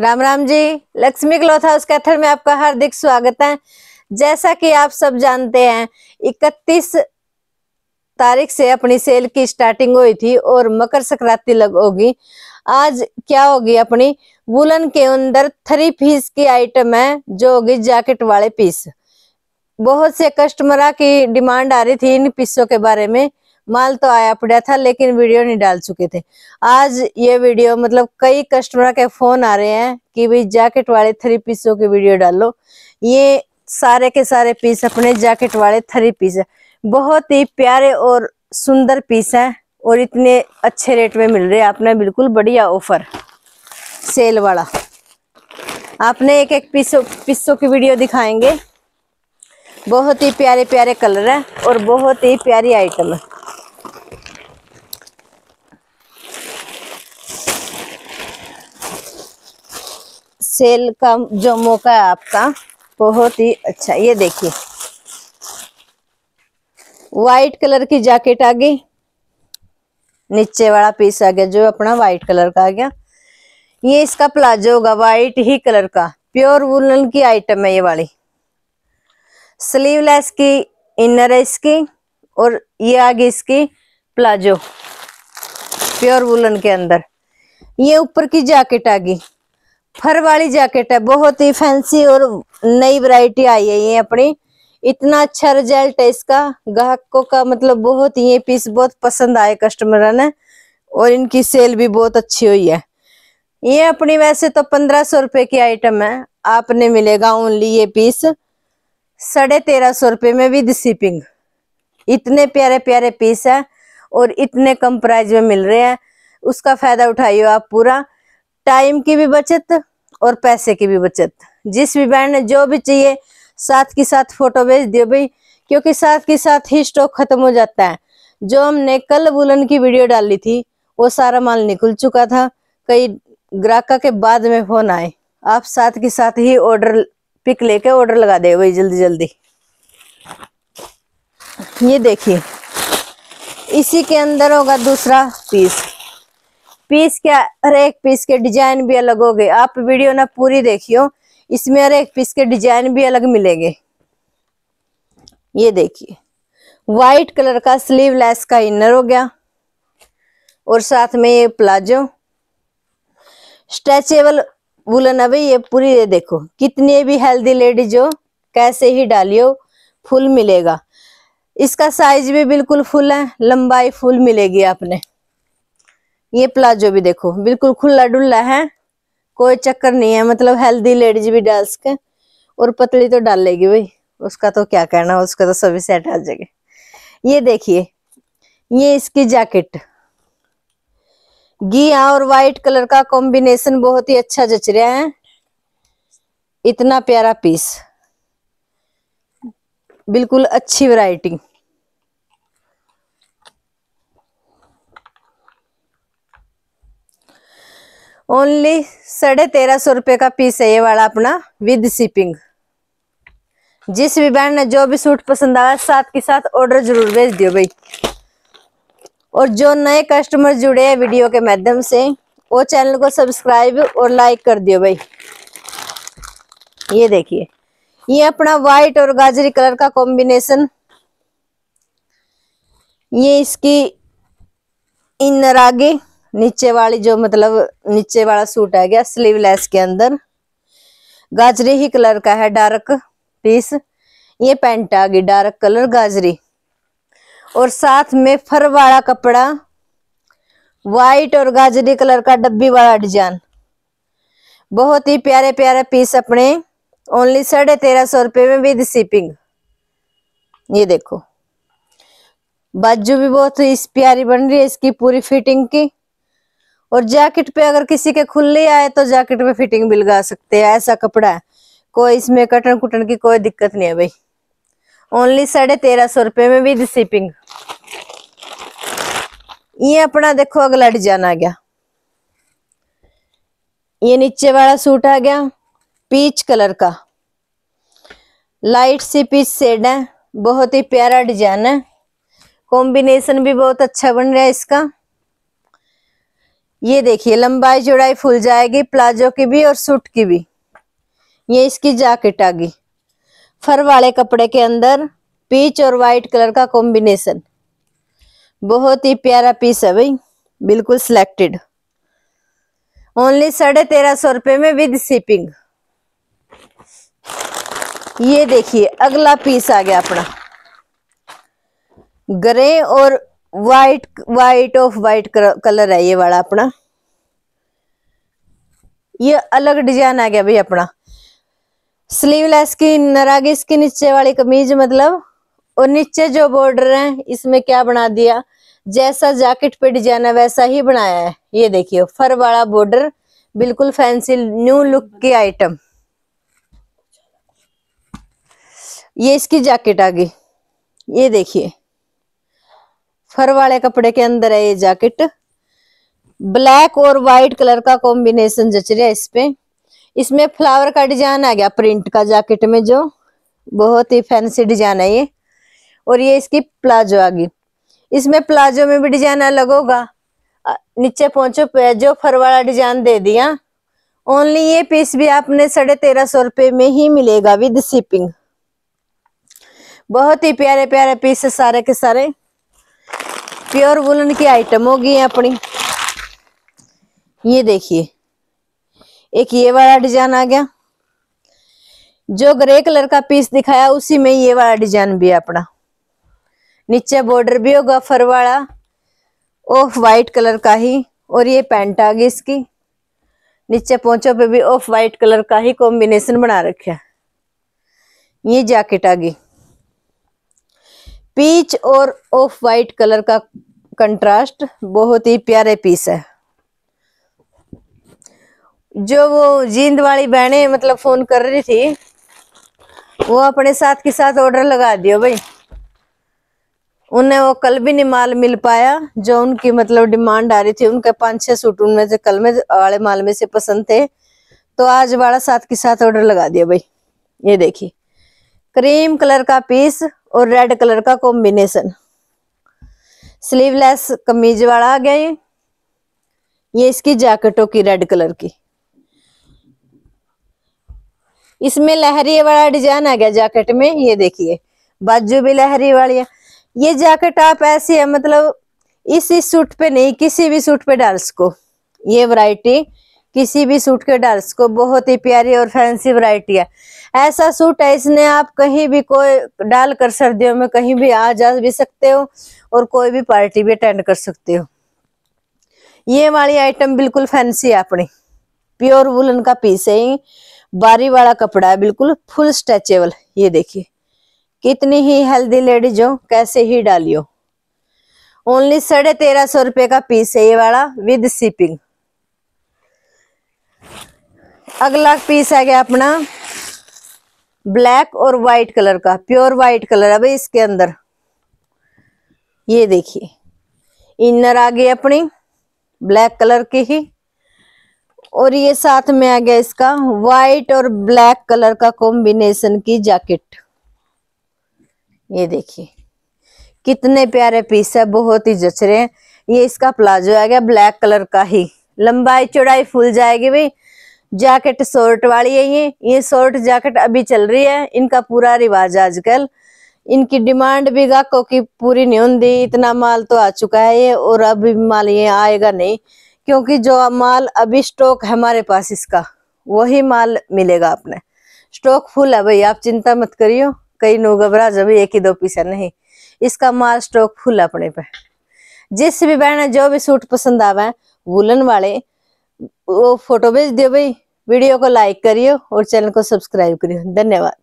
Ram Ram ji Lakshmi cloth house कैथर में आपका हार्दिक स्वागत है जैसा कि आप सब जानते हैं 31 तारीख से अपनी सेल की स्टार्टिंग हुई थी और मकर संक्रांति लग होगी आज क्या होगी अपनी वुलन के अंदर थ्री पीस की आइटम है जो होगी जैकेट वाले पीस बहुत से कस्टमर की डिमांड आ रही थी इन पीसों के बारे में माल तो आया पड़ा था लेकिन वीडियो नहीं डाल चुके थे आज ये वीडियो मतलब कई कस्टमर के फोन आ रहे हैं कि भाई जैकेट वाले थ्री पीसों की वीडियो डालो ये सारे के सारे पीस अपने जैकेट वाले थ्री पीस है बहुत ही प्यारे और सुंदर पीस है और इतने अच्छे रेट में मिल रहे हैं आपने बिल्कुल बढ़िया ऑफर सेल वाला आपने एक एक पीसों पीसों की वीडियो दिखाएंगे बहुत ही प्यारे प्यारे कलर है और बहुत ही प्यारी आइटम है सेल का जो मौका है आपका बहुत ही अच्छा ये देखिए वाइट कलर की जैकेट आ गई नीचे वाला पीस आ गया जो अपना व्हाइट कलर का आ गया ये इसका प्लाजो होगा व्हाइट ही कलर का प्योर वुलन की आइटम है ये वाली स्लीवलेस की इनर है इसकी और ये आ गई इसकी प्लाजो प्योर वुलन के अंदर ये ऊपर की जैकेट आ गई फर वाली जैकेट है बहुत ही फैंसी और नई वैरायटी आई है ये अपनी इतना अच्छा रिजल्ट है इसका ग्राहकों का मतलब बहुत ये पीस बहुत पसंद आए कस्टमर ने और इनकी सेल भी बहुत अच्छी हुई है ये अपनी वैसे तो पंद्रह सौ रुपये की आइटम है आपने मिलेगा ओनली ये पीस साढ़े तेरह सौ रुपये में विद सीपिंग इतने प्यारे प्यारे पीस है और इतने कम प्राइस में मिल रहे हैं उसका फायदा उठाइए आप पूरा टाइम की भी बचत और पैसे की भी बचत जिस भी बहन ने जो भी चाहिए साथ के साथ फोटो भेज दियो भाई क्योंकि साथ के साथ ही स्टॉक खत्म हो जाता है जो हमने कल बुलन की वीडियो डाली थी वो सारा माल निकल चुका था कई ग्राहका के बाद में फोन आए आप साथ के साथ ही ऑर्डर पिक लेके ऑर्डर लगा दे भाई जल्दी जल्दी ये देखिए इसी के अंदर होगा दूसरा पीस पीस के हर एक पीस के डिजाइन भी अलग हो गए आप वीडियो ना पूरी देखियो इसमें हर एक पीस के डिजाइन भी अलग मिलेंगे ये देखिए व्हाइट कलर का स्लीव लेस का इनर हो गया और साथ में ये प्लाजो स्ट्रेचेबल वुलन अभी ये पूरी ये देखो कितनी भी हेल्दी लेडीज हो कैसे ही डालियो फुल मिलेगा इसका साइज भी बिल्कुल फुल है लंबाई फुल मिलेगी आपने ये प्लाजो भी देखो बिल्कुल खुला डुल्ला है कोई चक्कर नहीं है मतलब हेल्दी लेडीज भी डाल सके और पतली तो डाल लेगी भाई उसका तो क्या कहना उसका तो सभी सेट आ जाएगा ये देखिए ये इसकी जैकेट घिया और वाइट कलर का कॉम्बिनेशन बहुत ही अच्छा जच रहा है इतना प्यारा पीस बिल्कुल अच्छी वैरायटी ओनली साढ़े तेरह सौ रुपये का पीस है ये वाला अपना विद शिपिंग जिस भी बहन ने जो भी सूट पसंद आया साथ के साथ ऑर्डर जरूर भेज दियो भाई और जो नए कस्टमर जुड़े हैं वीडियो के माध्यम से वो चैनल को सब्सक्राइब और लाइक कर दियो भाई ये देखिए ये अपना व्हाइट और गाजरी कलर का कॉम्बिनेशन ये इसकी इनर आगे नीचे वाली जो मतलब नीचे वाला सूट आ गया स्लीवलेस के अंदर गाजरी ही कलर का है डार्क पीस ये पैंट आ गई डार्क कलर गाजरी और साथ में फर वाला कपड़ा वाइट और गाजरी कलर का डब्बी वाला डिजाइन बहुत ही प्यारे प्यारे पीस अपने ओनली साढ़े तेरह सौ रुपये में विद सीपिंग ये देखो बाजू भी बहुत इस प्यारी बन रही है इसकी पूरी फिटिंग की और जैकेट पे अगर किसी के खुले आए तो जैकेट पे फिटिंग भी लगा सकते हैं ऐसा कपड़ा है कोई इसमें कटन कुटन की कोई दिक्कत नहीं है भाई ओनली साढ़े तेरह सौ रुपये में विद शिपिंग ये अपना देखो अगला डिजाइन आ गया ये नीचे वाला सूट आ गया पीच कलर का लाइट सी पीच सेड है बहुत ही प्यारा डिजाइन है कॉम्बिनेशन भी बहुत अच्छा बन रहा है इसका ये देखिए लंबाई जुड़ाई फुल जाएगी प्लाजो की भी और सूट की भी ये इसकी जैकेट आ गई फर वाले कपड़े के अंदर पीच और वाइट कलर का कॉम्बिनेशन बहुत ही प्यारा पीस है भाई बिल्कुल सिलेक्टेड ओनली साढ़े तेरह सौ रुपये में विद शिपिंग ये देखिए अगला पीस आ गया अपना ग्रे और white white off white colour है ये वाला अपना ये अलग डिजाइन आ गया भाई अपना स्लीवलेस की नरागिस की नीचे वाली कमीज मतलब और नीचे जो बॉर्डर है इसमें क्या बना दिया जैसा जैकेट पे डिजाइन है वैसा ही बनाया है ये देखिए फर वाला बॉर्डर बिल्कुल फैंसी न्यू लुक की आइटम ये इसकी जैकेट आ गई ये देखिए फर वाले कपड़े के अंदर है ये जैकेट ब्लैक और व्हाइट कलर का कॉम्बिनेशन जच रहा है इसपे इसमें फ्लावर का डिजाइन आ गया प्रिंट का जैकेट में जो बहुत ही फैंसी डिजाइन है ये और ये इसकी प्लाजो आ गई इसमें प्लाजो में भी डिजाइन अलग होगा नीचे पहुंचो पे जो फर वाला डिजाइन दे दिया ओनली ये पीस भी आपने साढ़े तेरह सौ रुपये में ही मिलेगा विद शिपिंग बहुत ही प्यारे प्यारे पीस सारे के सारे प्योर वुलन की आइटम होगी अपनी ये देखिए एक ये वाला डिजाइन आ गया जो ग्रे कलर का पीस दिखाया उसी में ये वाला डिजाइन भी है अपना नीचे बॉर्डर भी होगा फर वाला ऑफ वाइट कलर का ही और ये पैंट आ गई इसकी नीचे पोंचों पे भी ऑफ वाइट कलर का ही कॉम्बिनेशन बना रखे ये जैकेट आ गई पीच और ऑफ वाइट कलर का कंट्रास्ट बहुत ही प्यारे पीस है जो वो जींद वाली बहने मतलब फोन कर रही थी वो अपने साथ के साथ ऑर्डर लगा दियो भाई उन्हें वो कल भी नहीं माल मिल पाया जो उनकी मतलब डिमांड आ रही थी उनके पांच छह सूट उनमें से कल में वाले माल में से पसंद थे तो आज वाला साथ के साथ ऑर्डर लगा दिया भाई ये देखिए क्रीम कलर का पीस और रेड कलर का कॉम्बिनेशन स्लीवलेस कमीज वाला आ गया ये ये इसकी जैकेटों की रेड कलर की इसमें लहरी वाला डिजाइन आ गया जैकेट में ये देखिए बाजू भी लहरी वाली है ये जैकेट आप ऐसी है मतलब इस इस सूट पे नहीं किसी भी सूट पे डाल सको ये वैरायटी किसी भी सूट के डाल्स को बहुत ही प्यारी और फैंसी वरायटी है ऐसा सूट है इसने आप कहीं भी कोई डाल कर सर्दियों में कहीं भी आ जा भी सकते हो और कोई भी पार्टी भी अटेंड कर सकते हो ये वाली आइटम बिल्कुल फैंसी है अपनी प्योर वुलन का पीस है बारी वाला कपड़ा है बिल्कुल फुल स्ट्रेचेबल ये देखिए कितनी ही हेल्दी लेडीज हो कैसे ही डालियो ओनली साढ़े तेरह सौ रुपये का पीस है ये वाला विद सीपिंग अगला पीस आ गया अपना ब्लैक और वाइट कलर का प्योर वाइट कलर है भाई इसके अंदर ये देखिए इनर आ गई अपनी ब्लैक कलर की ही और ये साथ में आ गया इसका वाइट और ब्लैक कलर का कॉम्बिनेशन की जैकेट ये देखिए कितने प्यारे पीस है बहुत ही जच रहे हैं ये इसका प्लाजो आ गया ब्लैक कलर का ही लंबाई चौड़ाई फूल जाएगी भाई जैकेट शॉर्ट वाली है ये ये शॉर्ट जैकेट अभी चल रही है इनका पूरा रिवाज आजकल इनकी डिमांड भी गाहकों की पूरी नहीं होती इतना माल तो आ चुका है ये और अभी माल ये आएगा नहीं क्योंकि जो माल अभी स्टॉक है हमारे पास इसका वही माल मिलेगा आपने स्टॉक फुल है भाई आप चिंता मत करियो कई नो घबरा जब एक ही दो पीसा नहीं इसका माल स्टॉक फुल है अपने पे जिस भी बहन जो भी सूट पसंद आवा है वुलन वाले वो फोटो भेज दियो भाई वीडियो को लाइक करियो और चैनल को सब्सक्राइब करियो धन्यवाद